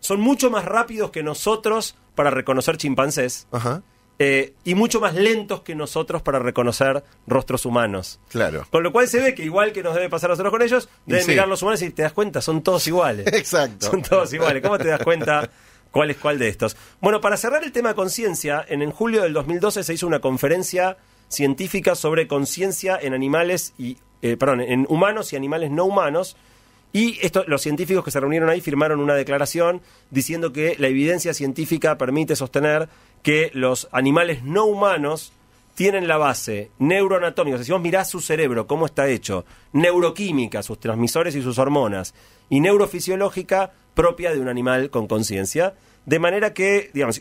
A: Son mucho más rápidos que nosotros para reconocer chimpancés. Ajá eh, y mucho más lentos que nosotros para reconocer rostros humanos. Claro. Con lo cual se ve que igual que nos debe pasar a nosotros con ellos, deben mirar los humanos y te das cuenta, son todos iguales. Exacto. Son todos iguales. ¿Cómo te das cuenta cuál es cuál de estos? Bueno, para cerrar el tema conciencia, en, julio del 2012 se hizo una conferencia científica sobre conciencia en animales y, eh, perdón, en humanos y animales no humanos y esto, los científicos que se reunieron ahí firmaron una declaración diciendo que la evidencia científica permite sostener que los animales no humanos tienen la base neuroanatómica. si vos mirás su cerebro, cómo está hecho, neuroquímica, sus transmisores y sus hormonas, y neurofisiológica propia de un animal con conciencia. De manera que, digamos,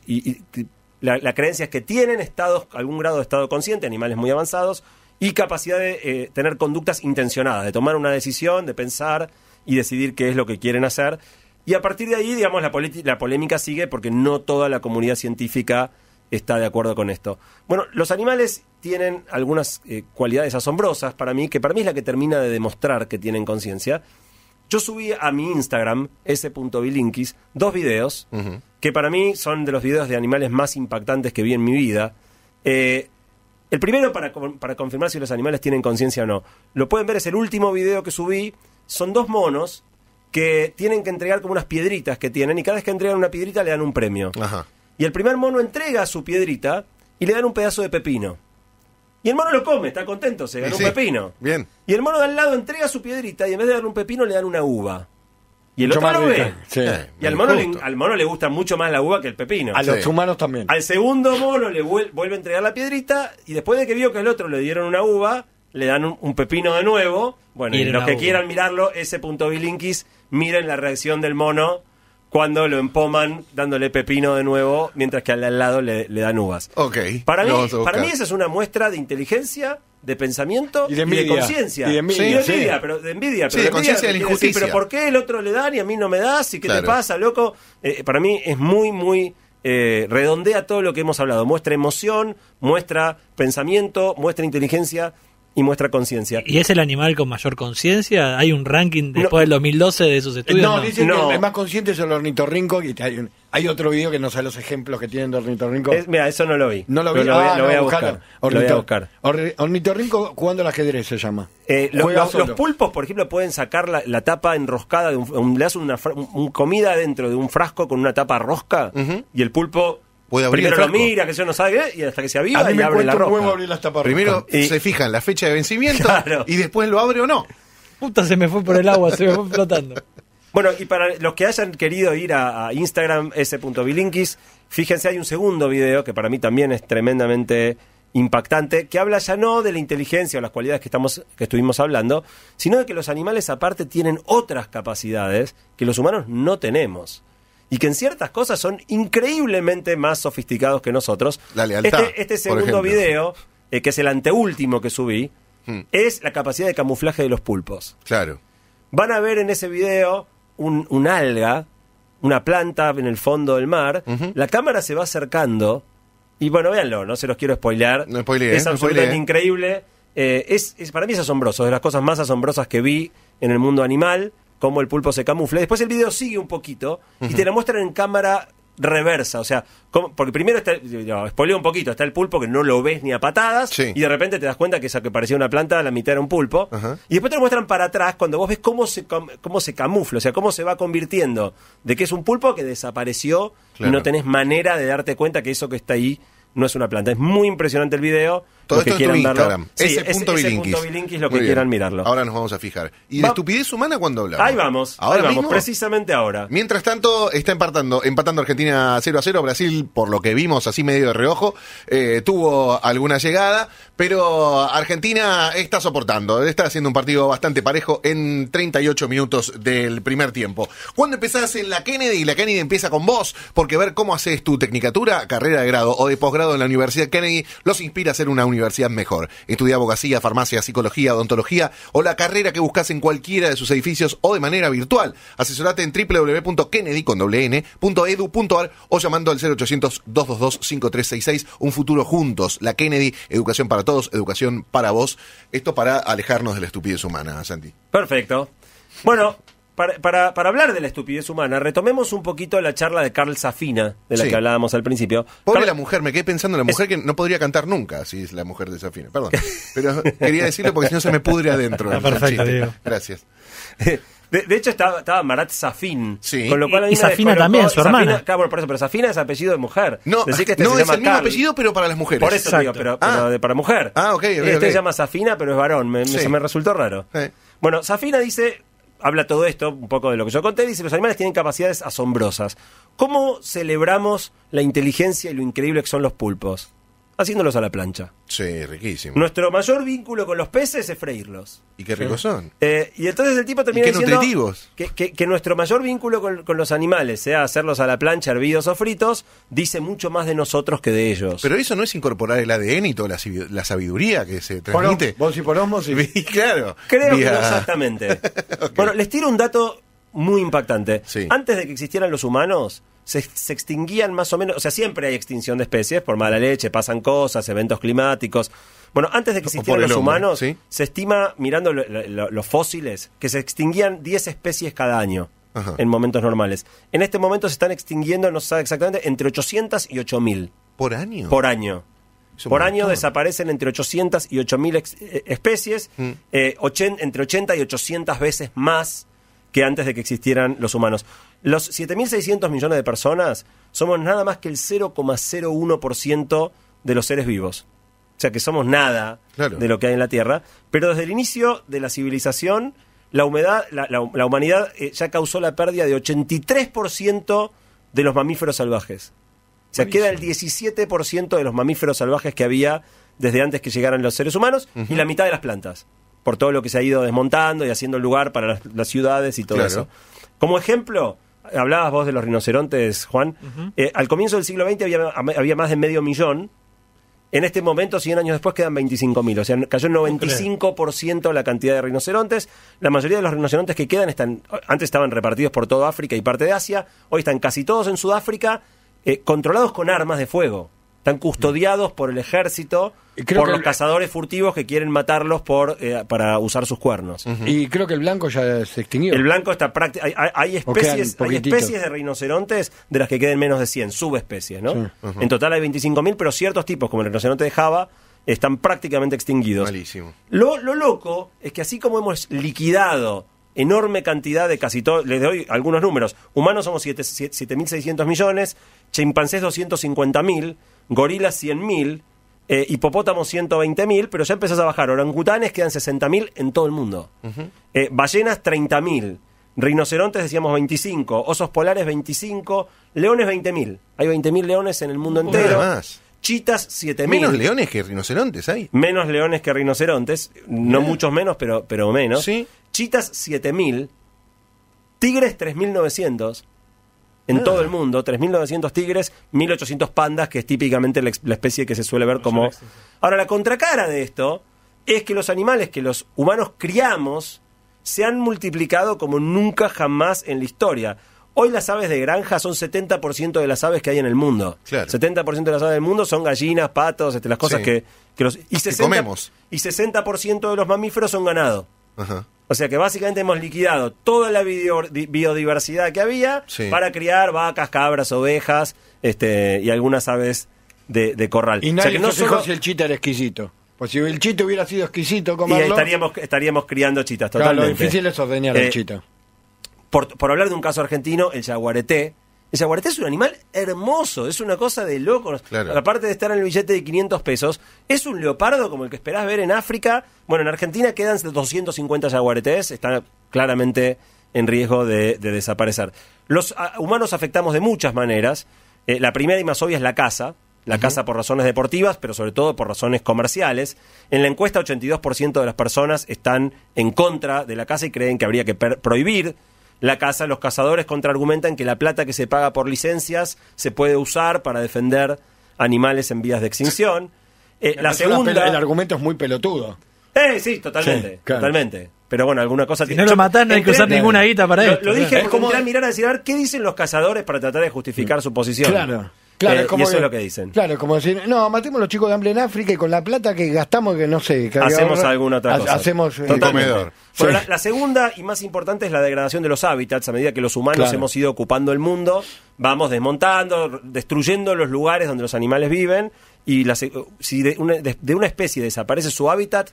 A: la, creencia es que tienen estados, algún grado de estado consciente, animales muy avanzados, y capacidad de eh, tener conductas intencionadas, de tomar una decisión, de pensar y decidir qué es lo que quieren hacer. Y a partir de ahí, digamos, la, la polémica sigue porque no toda la comunidad científica está de acuerdo con esto. Bueno, los animales tienen algunas eh, cualidades asombrosas para mí, que para mí es la que termina de demostrar que tienen conciencia. Yo subí a mi Instagram, s.bilinkis, dos videos que para mí son de los videos de animales más impactantes que vi en mi vida. Eh, el primero, para, para confirmar si los animales tienen conciencia o no, lo pueden ver, es el último video que subí, son dos monos que tienen que entregar como unas piedritas que tienen y cada vez que entregan una piedrita le dan un premio. Y el primer mono entrega su piedrita y le dan un pedazo de pepino. Y el mono lo come, está contento, se ganó un pepino. Bien. Y el mono de al lado entrega su piedrita y en vez de darle un pepino le dan una uva.
D: Y el otro lo ve.
A: y al mono, le, al mono, le, gusta mucho más la uva que el pepino. A los
D: humanos también. Al
A: segundo mono le vuelve, vuelve a entregar la piedrita y después de que vio que al otro le dieron una uva, le dan un, pepino de nuevo. Bueno, y, los que quieran mirarlo, ese punto bilinkis, miren la reacción del mono cuando lo empoman dándole pepino de nuevo, mientras que al lado le, dan uvas. Ok. Para mí, para mí esa es una muestra de inteligencia, de pensamiento y de, conciencia. Y de envidia, pero de envidia. Pero injusticia. pero ¿por qué el otro le dan y a mí no me das? ¿Y qué te pasa, loco? Eh, para mí es muy, muy... Eh, redondea todo lo que hemos hablado. Muestra emoción, muestra pensamiento, muestra inteligencia y muestra conciencia.
C: ¿Y es el animal con mayor conciencia? ¿Hay un ranking después del 2012 de esos estudios? No, dicen que el
D: más consciente es el ornitorrinco y hay, otro video que nos da los ejemplos que tienen
A: de ornitorrinco. mira, eso no lo vi. No lo vi, lo, voy, a ah, buscar. lo voy a buscar.
D: ornitorrinco jugando al
A: ajedrez se llama. Eh, los, pulpos, por ejemplo, pueden sacar la, tapa enroscada, de un, le hacen una comida dentro de un frasco con una tapa rosca y el pulpo abrir Primero lo mira, que yo no sabe y hasta que se aviva y abre la ropa. Primero se fijan la fecha de vencimiento y después lo abre o no.
C: Puta, se me fue por el agua, se me fue
A: flotando. Bueno, y para los que hayan querido ir a, Instagram, s.bilinkis, fíjense, hay un segundo video que para mí también es tremendamente impactante, que habla ya no de la inteligencia o las cualidades que, estamos, que estuvimos hablando, sino de que los animales aparte tienen otras capacidades que los humanos no tenemos y que en ciertas cosas son increíblemente más sofisticados que nosotros. La lealtad, este, este segundo video, eh, que es el anteúltimo que subí, hmm. es la capacidad de camuflaje de los pulpos. Claro. Van a ver en ese video un, alga, una planta en el fondo del mar. La cámara se va acercando. Y bueno, véanlo, no se los quiero spoilear. No es absolutamente increíble. Eh, es, para mí es asombroso, es de las cosas más asombrosas que vi en el mundo animal cómo el pulpo se camufla. Después el video sigue un poquito y te la muestran en cámara reversa, o sea, porque primero está, un poquito, está el pulpo que no lo ves ni a patadas y de repente te das cuenta que esa que parecía una planta, la mitad era un pulpo, y después te lo muestran para atrás cuando vos ves cómo se, cómo se camufla, o sea, cómo se va convirtiendo de que es un pulpo que desapareció y no tenés manera de darte cuenta que eso que está ahí no es una planta. Es muy impresionante el video todo esto en tu Instagram. ese, punto Bilinkis. lo que quieran mirarlo. Ahora
B: nos vamos a fijar.
A: ¿Y de estupidez humana cuando hablamos? Ahí vamos, ahora vamos,
B: precisamente ahora. Mientras tanto, está empatando, empatando Argentina 0 a 0. Brasil, por lo que vimos así medio de reojo, eh, tuvo alguna llegada, pero Argentina está soportando. Está haciendo un partido bastante parejo en 38 minutos del primer tiempo. ¿Cuándo empezás en la Kennedy? La Kennedy empieza con vos, porque ver cómo haces tu tecnicatura, carrera de grado o de posgrado en la Universidad Kennedy los inspira a ser una universidad universidad mejor. Estudia abogacía, farmacia, psicología, odontología o la carrera que buscas en cualquiera de sus edificios o de manera virtual. Asesorate en www.kennedy.edu.ar o llamando al 0800-222-5366. Un futuro juntos. La Kennedy, educación para todos, educación para vos. Esto para alejarnos de la estupidez humana, Santi.
A: Perfecto. Bueno, para, hablar de la estupidez humana, retomemos un poquito la charla de Carl Safina, de la que
B: hablábamos al principio. Pobre la mujer, me quedé pensando en la mujer que no podría cantar nunca, si es la mujer de Safina,
A: perdón. Pero quería decirlo porque si no se me pudre adentro. perfecto, Diego. Gracias. De, hecho, estaba, estaba Marat Safin. Sí. lo y, Safina también, su hermana. pero Safina es apellido de mujer. No, este no es el mismo apellido, pero para las mujeres. Por eso digo, pero, ah. para mujer. Ah, ok. okay este se llama Safina, pero es varón. Me, me, se me resultó raro. Bueno, Safina dice habla todo esto, un poco de lo que yo conté, dice, los animales tienen capacidades asombrosas. ¿Cómo celebramos la inteligencia y lo increíble que son los pulpos? haciéndolos a la plancha. Sí, riquísimo. Nuestro mayor vínculo con los peces es freírlos. Y qué ricos son. Eh, y entonces el tipo termina ¿Y qué nutritivos? Que, nuestro mayor vínculo con, los animales, sea hacerlos a la plancha, hervidos o fritos, dice mucho más de nosotros que de ellos. Pero eso no es incorporar el ADN y toda la, sabiduría que se transmite. Por, y por y... claro. Creo que no exactamente. Bueno, les tiro un dato muy impactante. Antes de que existieran los humanos, se, extinguían más o menos, o sea, siempre hay extinción de especies, por mala leche, pasan cosas, eventos climáticos. Bueno, antes de que existieran los humanos, se estima, mirando los fósiles, que se extinguían 10 especies cada año. En momentos normales. En este momento se están extinguiendo, no se sabe exactamente, entre 800 y 8000. ¿Por año? Por año. Por año desaparecen entre 800 y 8000 eh, especies, mm. eh, entre 80 y 800 veces más que antes de que existieran los humanos. Los 7.600 millones de personas somos nada más que el 0,01% de los seres vivos. O sea que somos nada de lo que hay en la Tierra. Pero desde el inicio de la civilización, la, humedad, la, humanidad eh, ya causó la pérdida de 83% de los mamíferos salvajes. O sea, queda el 17% de los mamíferos salvajes que había desde antes que llegaran los seres humanos y la mitad de las plantas por todo lo que se ha ido desmontando y haciendo lugar para las, ciudades y todo eso. Como ejemplo, hablabas vos de los rinocerontes, Juan. Eh, al comienzo del siglo XX había, más de medio millón. En este momento, 100 años después, quedan 25.000. O sea, cayó 95% la cantidad de rinocerontes. La mayoría de los rinocerontes que quedan están, antes estaban repartidos por toda África y parte de Asia. Hoy están casi todos en Sudáfrica, eh, controlados con armas de fuego. Están custodiados por el ejército, por los cazadores furtivos que quieren matarlos por eh, para usar sus cuernos. Y creo que el blanco ya se extinguió. El blanco está prácticamente... Hay, especies, de rinocerontes de las que queden menos de 100, subespecies, ¿no? En total hay 25.000, pero ciertos tipos, como el rinoceronte de Java, están prácticamente extinguidos. Malísimo. Lo, loco es que así como hemos liquidado enorme cantidad de casi todos... les doy algunos números, humanos somos 7.600 millones, chimpancés 250.000, gorilas 100.000, eh, hipopótamos 120.000, pero ya empezás a bajar. Orangutanes quedan 60.000 en todo el mundo. eh, ballenas 30.000. Rinocerontes decíamos 25, osos polares 25, leones 20.000. Hay 20.000 leones en el mundo entero. Más. Chitas 7.000. Menos leones que rinocerontes hay. Menos leones que rinocerontes, no muchos menos, pero, pero menos. Chitas 7.000, tigres 3.900, en todo ah. el mundo, 3.900 tigres, 1.800 pandas, que es típicamente la, especie que se suele ver como... Ahora, la contracara de esto es que los animales que los humanos criamos se han multiplicado como nunca jamás en la historia. Hoy las aves de granja son 70% de las aves que hay en el mundo. Claro. 70% de las aves del mundo son gallinas, patos, este, las cosas que, los... Y que comemos. Y 60% de los mamíferos son ganado. Ajá. O sea que básicamente hemos liquidado toda la biodiversidad que había para criar vacas, cabras, ovejas este, y algunas aves de, corral. Y nadie no solo...
D: si el chita era exquisito. Pues si el chita hubiera sido exquisito, comerlo... Y estaríamos,
A: estaríamos criando chitas, totalmente. Claro, lo difícil es ordeñar el eh, chita. Por, por hablar de un caso argentino, el yaguareté, el yaguareté es un animal hermoso, es una cosa de locos. Aparte de estar en el billete de 500 pesos, es un leopardo como el que esperás ver en África. Bueno, en Argentina quedan 250 yaguaretés, están claramente en riesgo de, desaparecer. Los ah, humanos afectamos de muchas maneras. Eh, la primera y más obvia es la caza. La caza por razones deportivas, pero sobre todo por razones comerciales. En la encuesta, 82% de las personas están en contra de la caza y creen que habría que prohibir la casa, los cazadores contraargumentan que la plata que se paga por licencias se puede usar para defender animales en vías de extinción. Eh, la segunda. El argumento es muy pelotudo. Eh, sí, totalmente. Totalmente. Pero bueno, alguna cosa. Si no lo matan, no hay que usar ninguna guita para Lo, dije, ¿eh? como mirar a decir, a ver, ¿qué dicen los cazadores para tratar de justificar su posición? Claro. Claro, eh, y eso es lo que dicen.
D: Claro, como decir, no, matemos los chicos de hambre en África y con la plata que gastamos, que no sé. hacemos alguna otra cosa. hacemos eh, comedor.
A: la, segunda y más importante es la degradación de los hábitats. A medida que los humanos hemos ido ocupando el mundo, vamos desmontando, destruyendo los lugares donde los animales viven. Y eh, si de una especie desaparece su hábitat,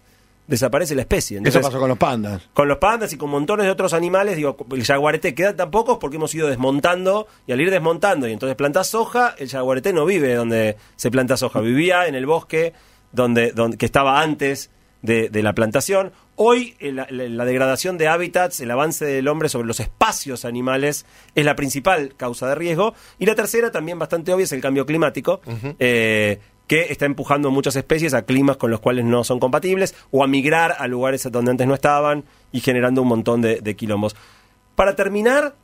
A: desaparece la especie. Eso pasó
D: con los pandas.
A: Con los pandas y con montones de otros animales, digo, el jaguarete queda tan pocos porque hemos ido desmontando y al ir desmontando y entonces plantas soja, el jaguarete no vive donde se planta soja, vivía en el bosque donde, donde que estaba antes de, la plantación. Hoy eh, la, degradación de hábitats, el avance del hombre sobre los espacios animales es la principal causa de riesgo. Y la tercera, también bastante obvia, es el cambio climático que está empujando muchas especies a climas con los cuales no son compatibles o a migrar a lugares donde antes no estaban y generando un montón de, quilombos. Para terminar,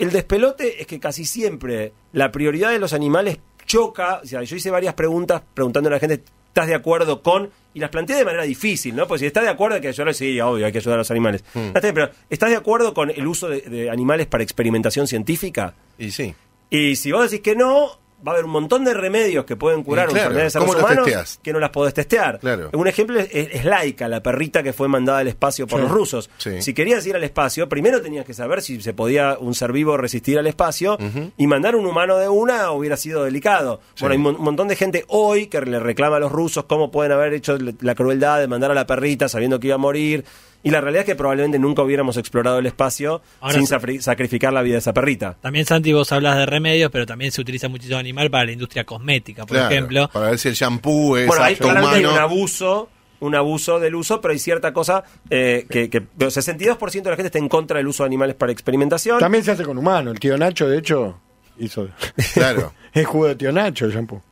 A: el despelote es que casi siempre la prioridad de los animales choca. O sea, yo hice varias preguntas preguntando a la gente, ¿estás de acuerdo con? Y las planteé de manera difícil, ¿no? Pues si estás de acuerdo, hay que ayudar, sí, obvio, hay que ayudar a los animales. Mm. Pero, ¿estás de acuerdo con el uso de, de, animales para experimentación científica? Y sí. Y si vos decís que no, va a haber un montón de remedios que pueden curar un enfermedades de que no las podés testear. Un ejemplo es, Laika, la perrita que fue mandada al espacio por los rusos. Si querías ir al espacio, primero tenías que saber si se podía un ser vivo resistir al espacio y mandar un humano de una hubiera sido delicado. Bueno, hay un montón de gente hoy que le reclama a los rusos cómo pueden haber hecho la crueldad de mandar a la perrita sabiendo que iba a morir. Y la realidad es que probablemente nunca hubiéramos explorado el espacio sin sacrificar la vida de esa perrita.
C: También, Santi, vos hablas de remedios, pero también se utiliza muchísimo animal para la industria cosmética, por ejemplo.
A: Para ver si el shampoo es bueno, hay, un abuso un abuso del uso, pero hay cierta cosa eh, que, que 62% de la gente está en contra del uso de animales para experimentación.
D: También se hace con humanos. El tío Nacho, de hecho, hizo. Claro. es jugo de tío Nacho el shampoo.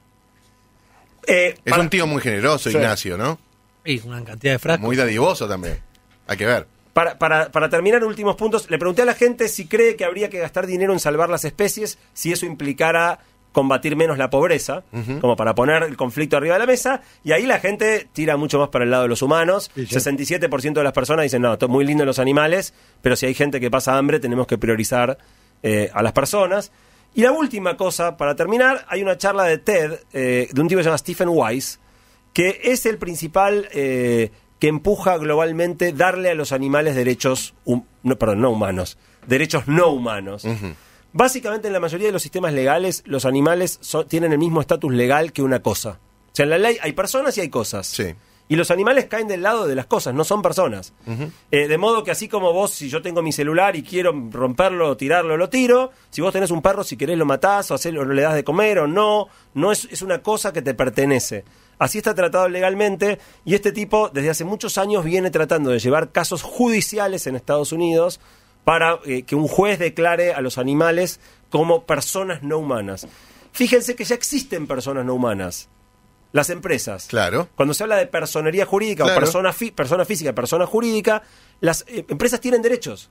A: Eh, es un tío muy generoso, Ignacio, ¿no? Y una cantidad de frases Muy dadivoso también. Hay que ver. Para, terminar, últimos puntos. Le pregunté a la gente si cree que habría que gastar dinero en salvar las especies, si eso implicara combatir menos la pobreza, como para poner el conflicto arriba de la mesa, y ahí la gente tira mucho más para el lado de los humanos. 67% de las personas dicen, no, muy lindo los animales, pero si hay gente que pasa hambre, tenemos que priorizar eh, a las personas. Y la última cosa, para terminar, hay una charla de TED eh, de un tipo que se llama Stephen Wise, que es el principal... Eh, que empuja globalmente darle a los animales derechos, no, perdón, no humanos, derechos no humanos. Básicamente en la mayoría de los sistemas legales los animales tienen el mismo estatus legal que una cosa. O sea, en la ley hay personas y hay cosas. Y los animales caen del lado de las cosas, no son personas. Eh, de modo que así como vos, si yo tengo mi celular y quiero romperlo, tirarlo, lo tiro. Si vos tenés un perro, si querés lo matás o, le das de comer o no. No es una cosa que te pertenece. Así está tratado legalmente y este tipo desde hace muchos años viene tratando de llevar casos judiciales en Estados Unidos para eh, que un juez declare a los animales como personas no humanas. Fíjense que ya existen personas no humanas. Las empresas. Claro. Cuando se habla de personería jurídica o persona, persona física, persona jurídica, las eh, empresas tienen derechos.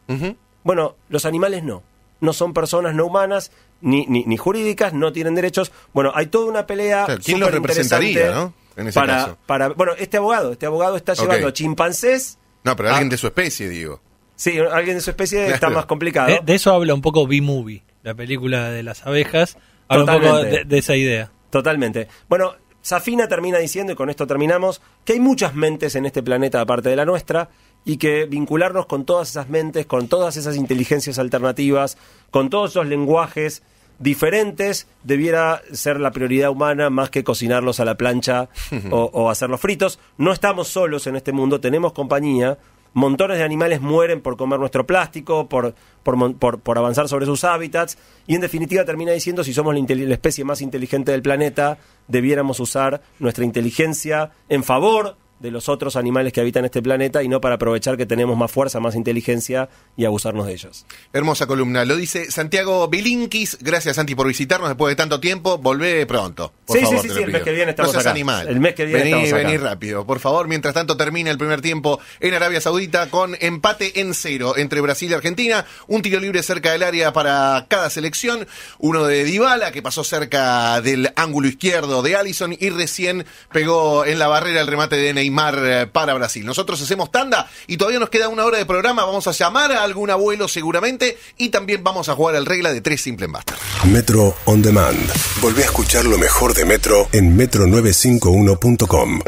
A: Bueno, los animales no no son personas no humanas, ni, ni, jurídicas, no tienen derechos. Bueno, hay toda una pelea. ¿Quién los representaría, no? En ese para, caso. bueno, este abogado, este abogado está llevando chimpancés. No, pero alguien de su especie, digo. Sí, alguien de su especie está más complicado.
C: De, eso habla un poco B-Movie, la película de las abejas. Habla un poco de esa idea.
A: Totalmente. Bueno, Safina termina diciendo, y con esto terminamos, que hay muchas mentes en este planeta aparte de la nuestra, y que vincularnos con todas esas mentes, con todas esas inteligencias alternativas, con todos esos lenguajes diferentes debiera ser la prioridad humana más que cocinarlos a la plancha o, hacerlos fritos. No estamos solos en este mundo, tenemos compañía. Montones de animales mueren por comer nuestro plástico, por, por, avanzar sobre sus hábitats y en definitiva termina diciendo si somos la especie más inteligente del planeta, debiéramos usar nuestra inteligencia en favor de los otros animales que habitan este planeta y no para aprovechar que tenemos más fuerza, más inteligencia y abusarnos de ellos. Hermosa columna, lo dice Santiago Bilinkis. Gracias, Santi, por visitarnos después de tanto tiempo.
B: Volvé pronto. sí, sí, sí, el mes que viene estamos no El mes que viene vení, Vení rápido, por favor. Mientras tanto termina el primer tiempo en Arabia Saudita con empate en cero entre Brasil y Argentina. Un tiro libre cerca del área para cada selección. Uno de Dybala, que pasó cerca del ángulo izquierdo de Allison y recién pegó en la barrera el remate de Neymar eh, para Brasil. Nosotros hacemos tanda y todavía nos queda una hora de programa. Vamos a llamar a algún abuelo seguramente y también vamos a jugar al regla de tres simples más.
A: Metro On Demand. Volví a
D: escuchar lo mejor de Metro
A: en metro951.com.